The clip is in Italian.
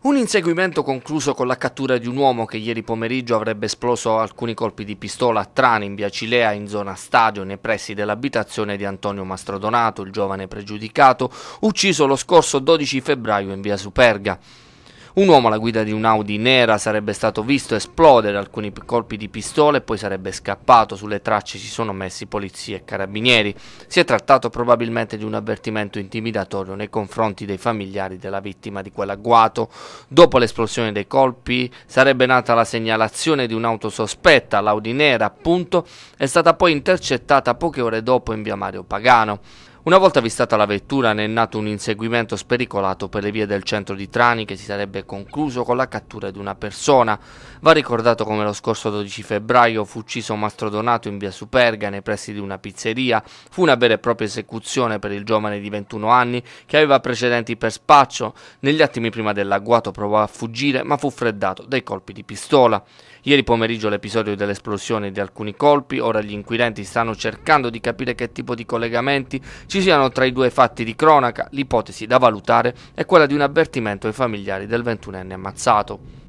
Un inseguimento concluso con la cattura di un uomo che ieri pomeriggio avrebbe esploso alcuni colpi di pistola a Trani in via Cilea in zona stadio nei pressi dell'abitazione di Antonio Mastrodonato, il giovane pregiudicato, ucciso lo scorso 12 febbraio in via Superga. Un uomo alla guida di un'Audi nera sarebbe stato visto esplodere alcuni colpi di pistola e poi sarebbe scappato. Sulle tracce si sono messi polizia e carabinieri. Si è trattato probabilmente di un avvertimento intimidatorio nei confronti dei familiari della vittima di quell'agguato. Dopo l'esplosione dei colpi sarebbe nata la segnalazione di un'auto sospetta, l'Audi nera appunto, è stata poi intercettata poche ore dopo in via Mario Pagano. Una volta avvistata la vettura ne è nato un inseguimento spericolato per le vie del centro di Trani che si sarebbe concluso con la cattura di una persona. Va ricordato come lo scorso 12 febbraio fu ucciso Mastro Donato in via Superga nei pressi di una pizzeria. Fu una vera e propria esecuzione per il giovane di 21 anni che aveva precedenti per spaccio. Negli attimi prima dell'agguato provò a fuggire ma fu freddato dai colpi di pistola. Ieri pomeriggio l'episodio dell'esplosione di alcuni colpi, ora gli inquirenti stanno cercando di capire che tipo di collegamenti ci ci siano tra i due fatti di cronaca, l'ipotesi da valutare è quella di un avvertimento ai familiari del ventunenne ammazzato.